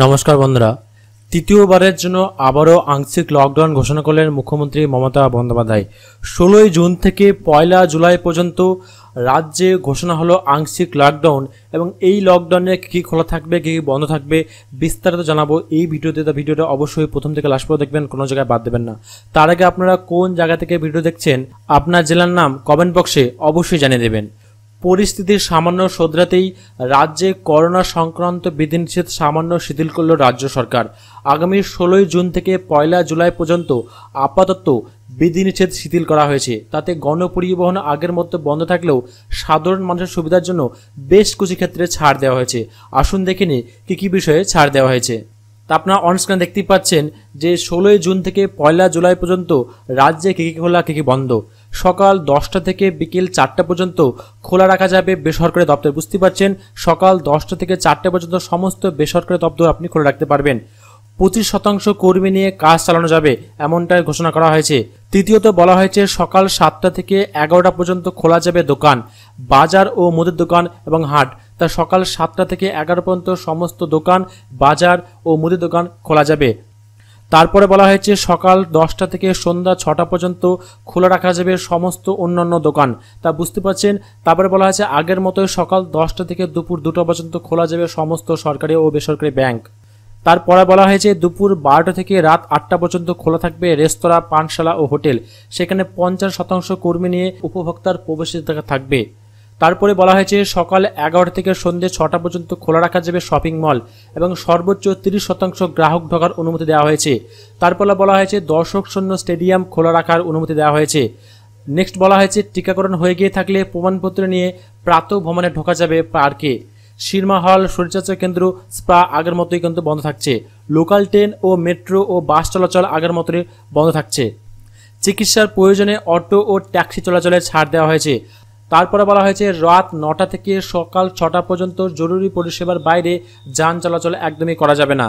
নমস্কার বন্ধুরা তৃতীয়বারের জন্য আবারও আংশিক লকডাউন ঘোষণা করলেন মুখ্যমন্ত্রী মমতা বন্দ্যোপাধ্যায় ষোলোই জুন থেকে পয়লা জুলাই পর্যন্ত রাজ্যে ঘোষণা হলো আংশিক লকডাউন এবং এই লকডাউনে কী কী খোলা থাকবে কী বন্ধ থাকবে বিস্তারিত জানাবো এই ভিডিওতে তো ভিডিওটা অবশ্যই প্রথম থেকে লাস্ট পর্যন্ত দেখবেন কোনো জায়গায় বাদ দেবেন না তার আগে আপনারা কোন জায়গা থেকে ভিডিও দেখছেন আপনার জেলার নাম কমেন্ট বক্সে অবশ্যই জানিয়ে দেবেন পরিস্থিতি সামান্য শোধরাতেই রাজ্যে করোনা সংক্রান্ত বিধিনিষেধ সামান্য শিথিল করল রাজ্য সরকার আগামী ষোলোই জুন থেকে পয়লা জুলাই পর্যন্ত আপাতত বিধিনিষেধ শিথিল করা হয়েছে তাতে গণপরিবহন আগের মতো বন্ধ থাকলেও সাধারণ মানুষের সুবিধার জন্য বেশ কিছু ক্ষেত্রে ছাড় দেওয়া হয়েছে আসুন দেখে নিই কী কী বিষয়ে ছাড় দেওয়া হয়েছে তা আপনারা অনস্ক্রিন দেখতেই পাচ্ছেন যে ষোলোই জুন থেকে পয়লা জুলাই পর্যন্ত রাজ্যে কী কী খোলা কী কী বন্ধ সকাল দশটা থেকে বিকেল চারটা পর্যন্ত খোলা রাখা যাবে বেসরকারি দপ্তর বুঝতে পারছেন সকাল দশটা থেকে চারটা পর্যন্ত সমস্ত বেসরকারি দপ্তর আপনি খোলা রাখতে পারবেন পঁচিশ শতাংশ কর্মী নিয়ে কাজ চালানো যাবে এমনটাই ঘোষণা করা হয়েছে তৃতীয়ত বলা হয়েছে সকাল সাতটা থেকে এগারোটা পর্যন্ত খোলা যাবে দোকান বাজার ও মুদির দোকান এবং হাট তা সকাল সাতটা থেকে এগারো পর্যন্ত সমস্ত দোকান বাজার ও মুদির দোকান খোলা যাবে তারপরে বলা হয়েছে সকাল দশটা থেকে সন্ধ্যা ছটা পর্যন্ত খোলা রাখা যাবে সমস্ত অন্যান্য দোকান তা বুঝতে পারছেন তারপরে বলা হয়েছে আগের মতোই সকাল দশটা থেকে দুপুর দুটো পর্যন্ত খোলা যাবে সমস্ত সরকারি ও বেসরকারি ব্যাংক তারপরে বলা হয়েছে দুপুর বারোটা থেকে রাত আটটা পর্যন্ত খোলা থাকবে রেস্তোরাঁ পানশালা ও হোটেল সেখানে পঞ্চাশ শতাংশ কর্মী নিয়ে উপভোক্তার প্রবেশ থাকবে তারপরে বলা হয়েছে সকাল এগারোটা থেকে সন্ধ্যে ছটা পর্যন্ত খোলা রাখা যাবে শপিং মল এবং সর্বোচ্চ তিরিশ শতাংশ গ্রাহক ঢোকার অনুমতি দেওয়া হয়েছে তারপর বলা হয়েছে দর্শক শূন্য স্টেডিয়াম খোলা রাখার অনুমতি দেওয়া হয়েছে নেক্সট বলা হয়েছে টিকাকরণ হয়ে গিয়ে থাকলে প্রমাণপত্র নিয়ে প্রাত ভ্রমণে ঢোকা যাবে পার্কে সিনেমা হল শরীরচর্চা কেন্দ্র স্পা আগের মতোই কিন্তু বন্ধ থাকছে লোকাল ট্রেন ও মেট্রো ও বাস চলাচল আগের মতোই বন্ধ থাকছে চিকিৎসার প্রয়োজনে অটো ও ট্যাক্সি চলাচলে ছাড় দেওয়া হয়েছে তারপরে বলা হয়েছে রাত নটা থেকে সকাল ছটা পর্যন্ত জরুরি পরিষেবার বাইরে যান চলাচল একদমই করা যাবে না